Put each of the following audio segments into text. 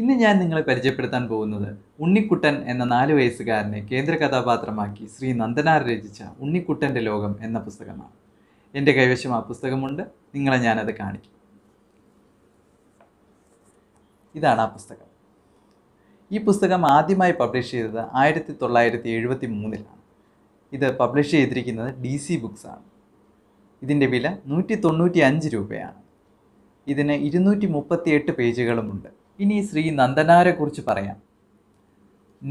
ഇന്ന് ഞാൻ നിങ്ങളെ പരിചയപ്പെടുത്താൻ പോകുന്നത് ഉണ്ണിക്കുട്ടൻ എന്ന നാല് വയസ്സുകാരനെ കേന്ദ്ര കഥാപാത്രമാക്കി ശ്രീ നന്ദനാർ രചിച്ച ഉണ്ണിക്കുട്ടൻ്റെ ലോകം എന്ന പുസ്തകമാണ് എൻ്റെ കൈവശം ആ പുസ്തകമുണ്ട് നിങ്ങളെ ഞാനത് കാണിക്കും ഇതാണ് ആ പുസ്തകം ഈ പുസ്തകം ആദ്യമായി പബ്ലിഷ് ചെയ്തത് ആയിരത്തി തൊള്ളായിരത്തി എഴുപത്തി മൂന്നിലാണ് ഇത് പബ്ലിഷ് ചെയ്തിരിക്കുന്നത് ഡി സി ബുക്സാണ് ഇതിൻ്റെ വില നൂറ്റി തൊണ്ണൂറ്റി അഞ്ച് രൂപയാണ് ഇതിന് ഇരുന്നൂറ്റി എട്ട് പേജുകളുമുണ്ട് ഇനി ശ്രീ നന്ദനാരെ കുറിച്ച് പറയാം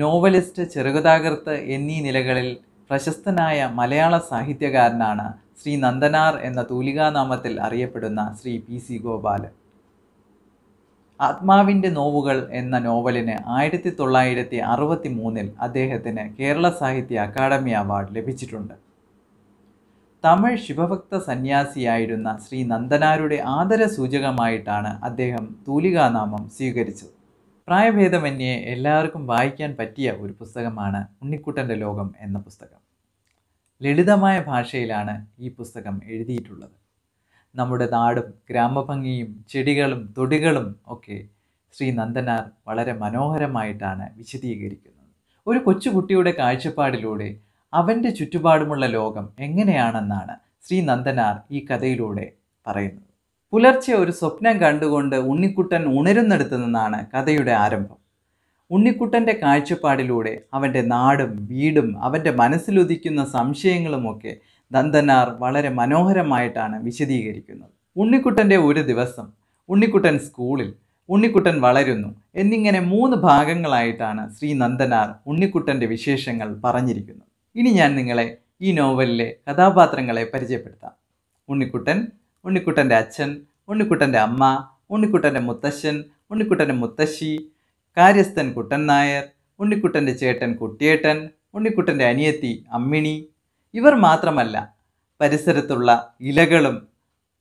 നോവലിസ്റ്റ് ചെറുകഥാകൃത്ത് എന്നീ നിലകളിൽ പ്രശസ്തനായ മലയാള സാഹിത്യകാരനാണ് ശ്രീ നന്ദനാർ എന്ന തൂലികാനാമത്തിൽ അറിയപ്പെടുന്ന ശ്രീ പി സി ഗോപാലൻ ആത്മാവിൻ്റെ നോവുകൾ എന്ന നോവലിന് ആയിരത്തി തൊള്ളായിരത്തി അറുപത്തി മൂന്നിൽ അദ്ദേഹത്തിന് കേരള സാഹിത്യ അക്കാദമി അവാർഡ് ലഭിച്ചിട്ടുണ്ട് തമിഴ് ശിവഭക്ത സന്യാസിയായിരുന്ന ശ്രീ നന്ദനാരുടെ ആദര സൂചകമായിട്ടാണ് അദ്ദേഹം തൂലികാനാമം സ്വീകരിച്ചത് പ്രായഭേദമന്യേ എല്ലാവർക്കും വായിക്കാൻ പറ്റിയ ഒരു പുസ്തകമാണ് ഉണ്ണിക്കുട്ടൻ്റെ ലോകം എന്ന പുസ്തകം ലളിതമായ ഭാഷയിലാണ് ഈ പുസ്തകം എഴുതിയിട്ടുള്ളത് നമ്മുടെ നാടും ഗ്രാമഭംഗിയും ചെടികളും തൊടികളും ഒക്കെ ശ്രീ നന്ദനാർ വളരെ മനോഹരമായിട്ടാണ് വിശദീകരിക്കുന്നത് ഒരു കൊച്ചുകുട്ടിയുടെ കാഴ്ചപ്പാടിലൂടെ അവൻ്റെ ചുറ്റുപാടുമുള്ള ലോകം എങ്ങനെയാണെന്നാണ് ശ്രീ നന്ദനാർ ഈ കഥയിലൂടെ പറയുന്നത് പുലർച്ചെ ഒരു സ്വപ്നം കണ്ടുകൊണ്ട് ഉണ്ണിക്കുട്ടൻ ഉണരുന്നിടത്തു നിന്നാണ് കഥയുടെ ആരംഭം ഉണ്ണിക്കുട്ടൻ്റെ കാഴ്ചപ്പാടിലൂടെ അവൻ്റെ നാടും വീടും അവൻ്റെ മനസ്സിലുദിക്കുന്ന സംശയങ്ങളുമൊക്കെ നന്ദനാർ വളരെ മനോഹരമായിട്ടാണ് വിശദീകരിക്കുന്നത് ഉണ്ണിക്കുട്ടൻ്റെ ഒരു ദിവസം ഉണ്ണിക്കുട്ടൻ സ്കൂളിൽ ഉണ്ണിക്കുട്ടൻ വളരുന്നു എന്നിങ്ങനെ മൂന്ന് ഭാഗങ്ങളായിട്ടാണ് ശ്രീ നന്ദനാർ ഉണ്ണിക്കുട്ടൻ്റെ വിശേഷങ്ങൾ പറഞ്ഞിരിക്കുന്നത് ഇനി ഞാൻ നിങ്ങളെ ഈ നോവലിലെ കഥാപാത്രങ്ങളെ പരിചയപ്പെടുത്താം ഉണ്ണിക്കുട്ടൻ ഉണ്ണിക്കുട്ടൻ്റെ അച്ഛൻ ഉണ്ണിക്കുട്ടൻ്റെ അമ്മ ഉണ്ണിക്കുട്ടൻ്റെ മുത്തശ്ശൻ ഉണ്ണിക്കുട്ടൻ്റെ മുത്തശ്ശി കാര്യസ്ഥൻ കുട്ടൻ നായർ ഉണ്ണിക്കുട്ടൻ്റെ ചേട്ടൻ കുട്ടിയേട്ടൻ ഉണ്ണിക്കുട്ടൻ്റെ അനിയത്തി അമ്മിണി ഇവർ മാത്രമല്ല പരിസരത്തുള്ള ഇലകളും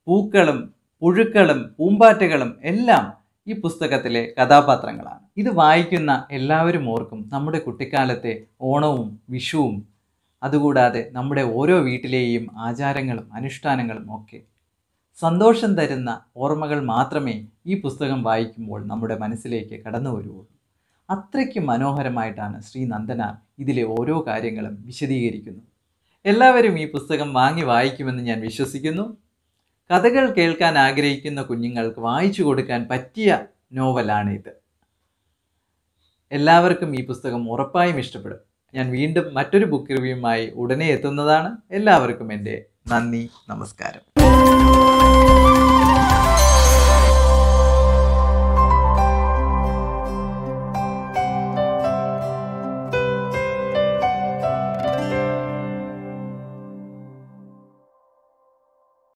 പൂക്കളും പുഴുക്കളും പൂമ്പാറ്റകളും എല്ലാം ഈ പുസ്തകത്തിലെ കഥാപാത്രങ്ങളാണ് ഇത് വായിക്കുന്ന എല്ലാവരും ഓർക്കും നമ്മുടെ കുട്ടിക്കാലത്തെ ഓണവും വിഷുവും അതുകൂടാതെ നമ്മുടെ ഓരോ വീട്ടിലെയും ആചാരങ്ങളും അനുഷ്ഠാനങ്ങളും ഒക്കെ സന്തോഷം തരുന്ന ഓർമ്മകൾ മാത്രമേ ഈ പുസ്തകം വായിക്കുമ്പോൾ നമ്മുടെ മനസ്സിലേക്ക് കടന്നു വരുവുള്ളൂ അത്രയ്ക്ക് മനോഹരമായിട്ടാണ് ശ്രീ നന്ദന ഇതിലെ ഓരോ കാര്യങ്ങളും വിശദീകരിക്കുന്നത് എല്ലാവരും ഈ പുസ്തകം വാങ്ങി വായിക്കുമെന്ന് ഞാൻ വിശ്വസിക്കുന്നു കഥകൾ കേൾക്കാൻ ആഗ്രഹിക്കുന്ന കുഞ്ഞുങ്ങൾക്ക് വായിച്ചു കൊടുക്കാൻ പറ്റിയ നോവലാണിത് എല്ലാവർക്കും ഈ പുസ്തകം ഉറപ്പായും ഇഷ്ടപ്പെടും ഞാൻ വീണ്ടും മറ്റൊരു ബുക്ക് റിവ്യൂമായി ഉടനെ എത്തുന്നതാണ് എല്ലാവർക്കും എൻ്റെ നന്ദി നമസ്കാരം